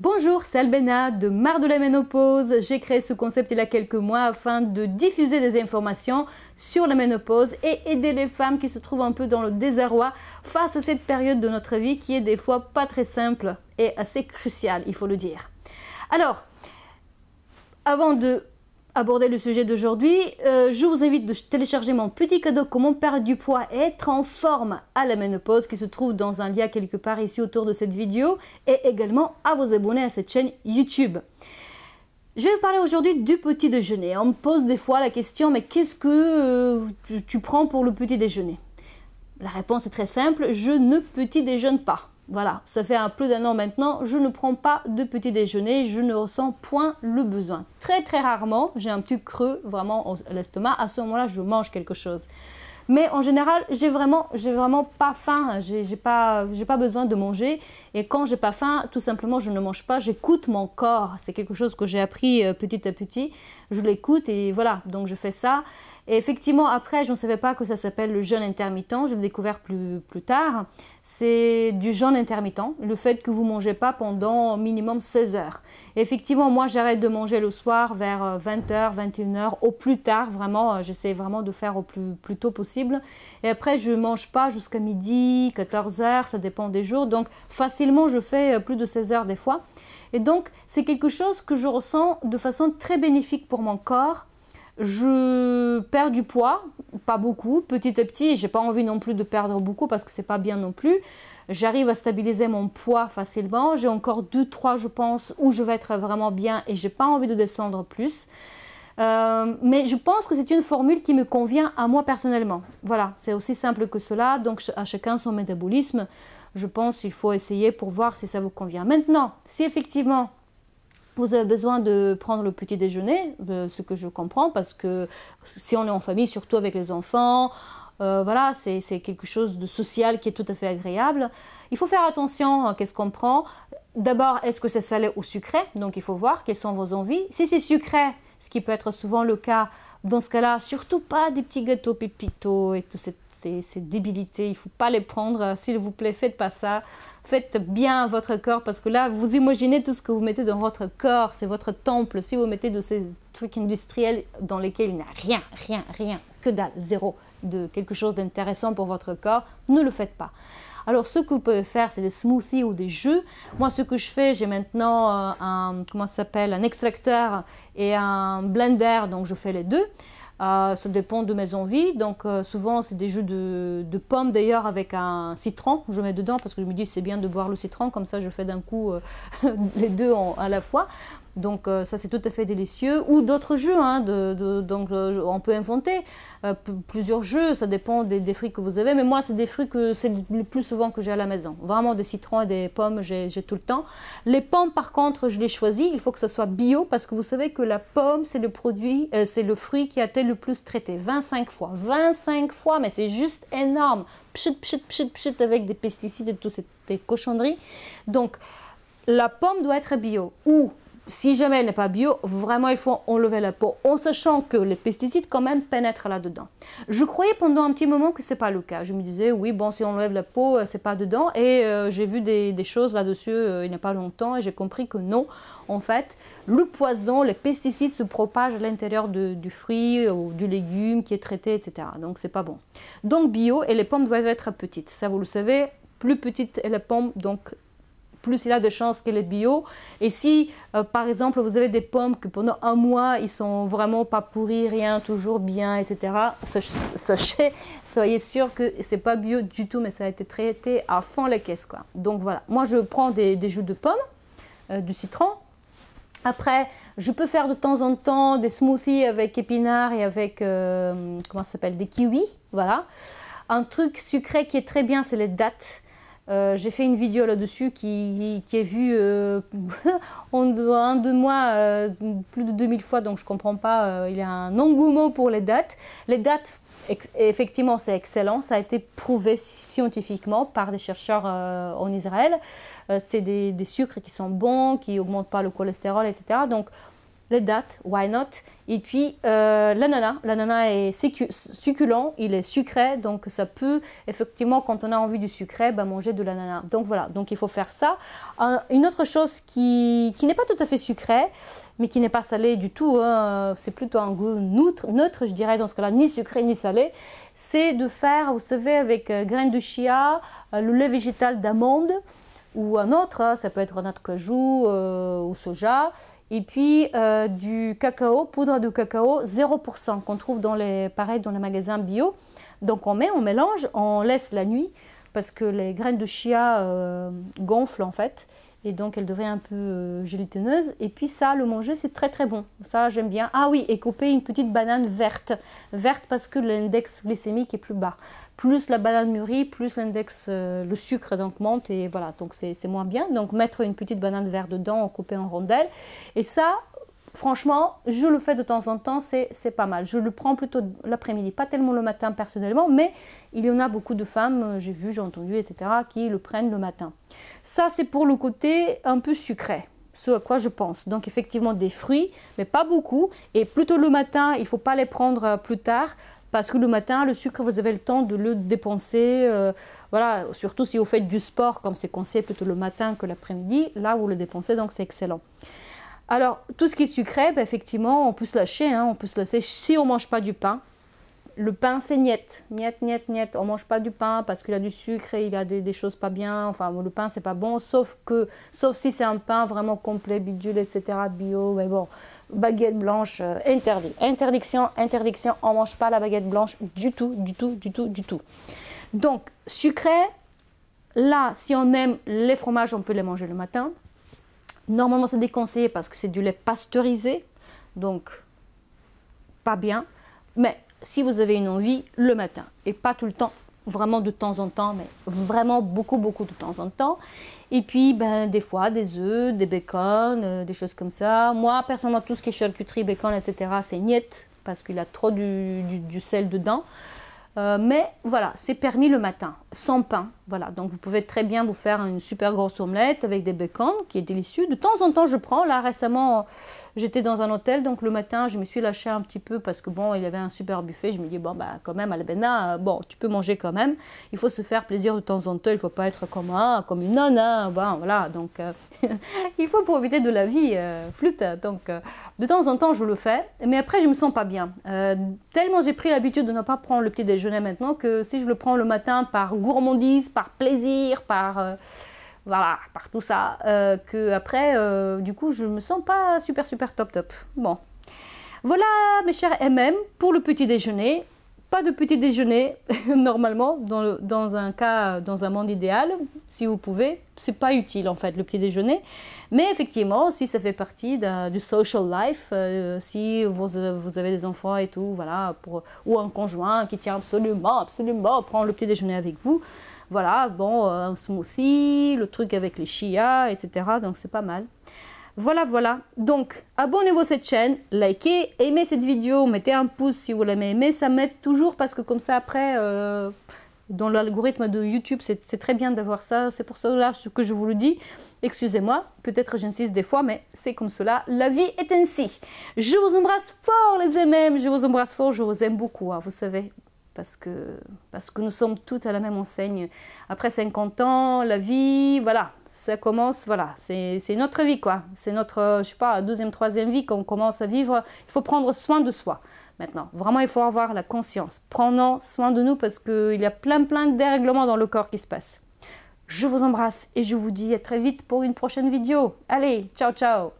Bonjour, c'est Albena de Mar de la ménopause. J'ai créé ce concept il y a quelques mois afin de diffuser des informations sur la ménopause et aider les femmes qui se trouvent un peu dans le désarroi face à cette période de notre vie qui est des fois pas très simple et assez cruciale, il faut le dire. Alors, avant de aborder le sujet d'aujourd'hui, euh, je vous invite de télécharger mon petit cadeau Comment perdre du poids et être en forme à la ménopause qui se trouve dans un lien quelque part ici autour de cette vidéo et également à vous abonner à cette chaîne YouTube. Je vais vous parler aujourd'hui du petit déjeuner. On me pose des fois la question mais qu'est-ce que euh, tu prends pour le petit déjeuner La réponse est très simple, je ne petit déjeune pas. Voilà, ça fait un plus d'un an maintenant, je ne prends pas de petit déjeuner, je ne ressens point le besoin. Très très rarement, j'ai un petit creux vraiment à l'estomac, à ce moment-là, je mange quelque chose. Mais en général, j'ai vraiment, vraiment pas faim. J'ai, n'ai pas, j'ai pas besoin de manger. Et quand j'ai pas faim, tout simplement, je ne mange pas. J'écoute mon corps. C'est quelque chose que j'ai appris euh, petit à petit. Je l'écoute et voilà. Donc je fais ça. Et effectivement, après, je ne savais pas que ça s'appelle le jeûne intermittent. Je l'ai découvert plus, plus tard. C'est du jeûne intermittent, le fait que vous mangez pas pendant minimum 16 heures. effectivement, moi, j'arrête de manger le soir vers 20h, euh, 21h, au plus tard. Vraiment, euh, j'essaie vraiment de faire au plus tôt possible et après, je ne mange pas jusqu'à midi, 14 heures, ça dépend des jours. Donc, facilement, je fais euh, plus de 16 heures des fois. Et donc, c'est quelque chose que je ressens de façon très bénéfique pour mon corps. Je perds du poids, pas beaucoup, petit à petit. J'ai pas envie non plus de perdre beaucoup parce que c'est pas bien non plus. J'arrive à stabiliser mon poids facilement. J'ai encore 2-3, je pense, où je vais être vraiment bien et j'ai pas envie de descendre plus. Euh, mais je pense que c'est une formule qui me convient à moi personnellement. Voilà, c'est aussi simple que cela. Donc à chacun son métabolisme. Je pense qu'il faut essayer pour voir si ça vous convient. Maintenant, si effectivement vous avez besoin de prendre le petit déjeuner, euh, ce que je comprends, parce que si on est en famille, surtout avec les enfants, euh, voilà, c'est quelque chose de social qui est tout à fait agréable. Il faut faire attention à hein, qu'est-ce qu'on prend. D'abord, est-ce que c'est salé ou sucré Donc, il faut voir quelles sont vos envies. Si c'est sucré, ce qui peut être souvent le cas. Dans ce cas-là, surtout pas des petits gâteaux pépitos et toutes ces, débilités. Il ne faut pas les prendre. S'il vous plaît, faites pas ça. Faites bien votre corps parce que là, vous imaginez tout ce que vous mettez dans votre corps. C'est votre temple. Si vous mettez de ces trucs industriels dans lesquels il n'y a rien, rien, rien, que dalle, zéro de quelque chose d'intéressant pour votre corps, ne le faites pas. Alors, ce que vous pouvez faire, c'est des smoothies ou des jus. Moi, ce que je fais, j'ai maintenant euh, un, comment s'appelle, un extracteur et un blender, donc je fais les deux. Euh, ça dépend de mes envies. Donc euh, souvent c'est des jus de, pommes d'ailleurs avec un citron. Je mets dedans parce que je me dis c'est bien de boire le citron comme ça je fais d'un coup les deux à la fois. Donc euh, ça c'est tout à fait délicieux. Ou d'autres jeux, hein, de, donc euh, on peut inventer euh, plusieurs jeux, ça dépend des, fruits que vous avez. Mais moi c'est des fruits que c'est le plus souvent que j'ai à la maison. Vraiment des citrons et des pommes, j'ai tout le temps. Les pommes par contre, je les choisis, il faut que ça soit bio parce que vous savez que la pomme c'est le produit, c'est le fruit qui a été le plus traité, 25 fois. 25 fois, mais c'est juste énorme. Pchit, pchit, pchit, pchit avec des pesticides et toutes ces cochonneries. Donc la pomme doit être bio ou si jamais elle n'est pas bio, vraiment il faut enlever la peau, en sachant que les pesticides quand même pénètrent là-dedans. Je croyais pendant un petit moment que ce c'est pas le cas. Je me disais oui bon si on enlève la peau c'est pas dedans et euh, j'ai vu des, choses là-dessus euh, il n'y a pas longtemps et j'ai compris que non en fait le poison, les pesticides se propagent à l'intérieur du fruit euh, ou du légume qui est traité etc. Donc c'est pas bon. Donc bio et les pommes doivent être petites. Ça vous le savez, plus petite est la pomme donc plus il a de chances qu'elle est bio. Et si, euh, par exemple, vous avez des pommes que pendant un mois, ils sont vraiment pas pourris, rien, toujours bien, etc., sachez, soyez sûr que c'est pas bio du tout, mais ça a été traité à fond les caisses. Quoi. Donc voilà, moi je prends des, jus de pommes, euh, du citron, après, je peux faire de temps en temps des smoothies avec épinards et avec, euh, comment ça s'appelle, des kiwis, voilà. Un truc sucré qui est très bien, c'est les dattes. Euh, j'ai fait une vidéo là-dessus qui, qui, est vue euh, en, deux, deux, mois euh, plus de 2000 fois, donc je ne comprends pas. il y a un engouement pour les dates. Les dates, effectivement, c'est excellent. Ça a été prouvé scientifiquement par des chercheurs en Israël. c'est des, des, sucres qui sont bons, qui n'augmentent pas le cholestérol, etc. Donc, les dates, why not Et puis euh, l'ananas, l'ananas est succulent, il est sucré, donc ça peut effectivement quand on a envie du sucré, bah, manger de l'ananas. Donc voilà, donc il faut faire ça. une autre chose qui, qui n'est pas tout à fait sucrée, mais qui n'est pas salée du tout, hein, c'est plutôt un goût neutre, neutre, je dirais dans ce cas-là, ni sucré ni salé, c'est de faire, vous savez, avec euh, graines de chia, euh, le lait végétal d'amande ou un autre, hein. ça peut être un de cajou euh, ou soja, et puis euh, du cacao, poudre de cacao 0% qu'on trouve dans les, pareil, dans les magasins bio. Donc on met, on mélange, on laisse la nuit parce que les graines de chia euh, gonflent en fait et donc elle devrait un peu euh, gélatineuse. Et puis ça, le manger, c'est très très bon. Ça, j'aime bien. Ah oui, et couper une petite banane verte. Verte parce que l'index glycémique est plus bas. Plus la banane mûrie, plus l'index, euh, le sucre donc monte et voilà, donc c'est moins bien. Donc mettre une petite banane verte dedans, couper en rondelles. Et ça, franchement, je le fais de temps en temps, c'est pas mal. Je le prends plutôt l'après-midi, pas tellement le matin personnellement, mais il y en a beaucoup de femmes, euh, j'ai vu, j'ai entendu, etc., qui le prennent le matin. Ça, c'est pour le côté un peu sucré ce à quoi je pense. Donc effectivement des fruits, mais pas beaucoup. Et plutôt le matin, il ne faut pas les prendre euh, plus tard. Parce que le matin, le sucre, vous avez le temps de le dépenser. Euh, voilà, surtout si vous faites du sport, comme c'est conseillé plutôt le matin que l'après-midi, là vous le dépensez, donc c'est excellent. Alors, tout ce qui est sucré, ben, effectivement, on peut se lâcher. Hein, on peut se lâcher si on ne mange pas du pain. Le pain, c'est niette. Niette, niette, niette. On ne mange pas du pain parce qu'il a du sucre et il a des, choses pas bien. Enfin, le pain, c'est pas bon. Sauf que, sauf si c'est un pain vraiment complet, bidule, etc., bio. Mais bon, baguette blanche, euh, interdit. Interdiction, interdiction. On ne mange pas la baguette blanche du tout, du tout, du tout, du tout. Donc, sucré, là, si on aime les fromages, on peut les manger le matin. Normalement, c'est déconseillé parce que c'est du lait pasteurisé, donc pas bien. Mais si vous avez une envie, le matin, et pas tout le temps, vraiment de temps en temps, mais vraiment beaucoup, beaucoup de temps en temps. Et puis, ben, des fois, des œufs, des bacon, euh, des choses comme ça. Moi, personnellement, tout ce qui est charcuterie, bacon, etc., c'est niette, parce qu'il a trop du, sel dedans. Euh, mais voilà, c'est permis le matin sans pain. Voilà, donc vous pouvez très bien vous faire une super grosse omelette avec des bacon qui est délicieux. De temps en temps, je prends. Là, récemment, j'étais dans un hôtel, donc le matin, je me suis lâchée un petit peu parce que bon, il y avait un super buffet. Je me dis, bon, bah, quand même, albena euh, bon, tu peux manger quand même. Il faut se faire plaisir de temps en temps. Il ne faut pas être comme, ah, comme une nonne. Hein. voilà, donc euh, il faut profiter de la vie, euh, flûte. Donc, de temps en temps, je le fais, mais après, je me sens pas bien. tellement j'ai pris l'habitude de ne pas prendre le petit déjeuner maintenant que si je le prends le matin par gourmandise, par plaisir, par euh, voilà, par tout ça, euh, que après, euh, du coup, je me sens pas super super top top. Bon, voilà mes chers MM pour le petit déjeuner. Pas de petit déjeuner normalement dans, dans un cas dans un monde idéal, si vous pouvez. C'est pas utile en fait le petit déjeuner, mais effectivement si ça fait partie du social life, euh, si vous, vous, avez des enfants et tout, voilà, pour, ou un conjoint qui tient absolument, absolument prend le petit déjeuner avec vous, voilà, bon, un smoothie, le truc avec les chia, etc. Donc c'est pas mal. Voilà, voilà. Donc, abonnez-vous à cette chaîne, likez, aimez cette vidéo, mettez un pouce si vous l'aimez. aimé, ça m'aide toujours parce que comme ça après. Euh, dans l'algorithme de YouTube, c'est très bien d'avoir ça, c'est pour cela que je vous le dis. Excusez-moi, peut-être j'insiste des fois, mais c'est comme cela, la vie est ainsi. Je vous embrasse fort les M&M. je vous embrasse fort, je vous aime beaucoup, hein, vous savez, parce que, parce que nous sommes toutes à la même enseigne. Après 50 ans, la vie, voilà, ça commence, voilà, c'est notre vie quoi. C'est notre, je sais pas, deuxième, troisième vie qu'on commence à vivre. Il faut prendre soin de soi maintenant. Vraiment, il faut avoir la conscience. Prenons soin de nous parce qu'il y a plein, plein de dérèglements dans le corps qui se passent. Je vous embrasse et je vous dis à très vite pour une prochaine vidéo. Allez, ciao, ciao